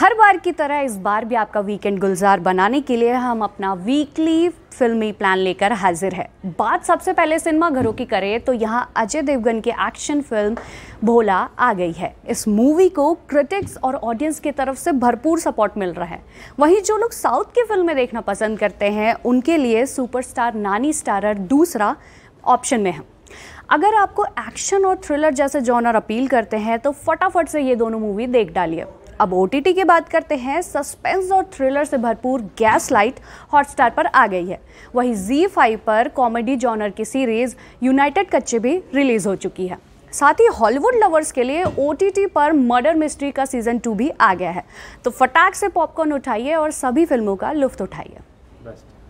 हर बार की तरह इस बार भी आपका वीकेंड गुलजार बनाने के लिए हम अपना वीकली फिल्मी प्लान लेकर हाजिर है बात सबसे पहले सिनेमा घरों की करें तो यहाँ अजय देवगन की एक्शन फिल्म भोला आ गई है इस मूवी को क्रिटिक्स और ऑडियंस की तरफ से भरपूर सपोर्ट मिल रहा है वहीं जो लोग साउथ की फिल्में देखना पसंद करते हैं उनके लिए सुपरस्टार नानी स्टारर दूसरा ऑप्शन में है अगर आपको एक्शन और थ्रिलर जैसे जॉनर अपील करते हैं तो फटाफट से ये दोनों मूवी देख डालिए अब ओ की बात करते हैं सस्पेंस और थ्रिलर से भरपूर गैस लाइट हॉटस्टार पर आ गई है वहीं जी फाइव पर कॉमेडी जॉनर की सीरीज़ यूनाइटेड कच्चे भी रिलीज़ हो चुकी है साथ ही हॉलीवुड लवर्स के लिए ओ पर मर्डर मिस्ट्री का सीजन टू भी आ गया है तो फटाक से पॉपकॉर्न उठाइए और सभी फिल्मों का लुफ्त उठाइए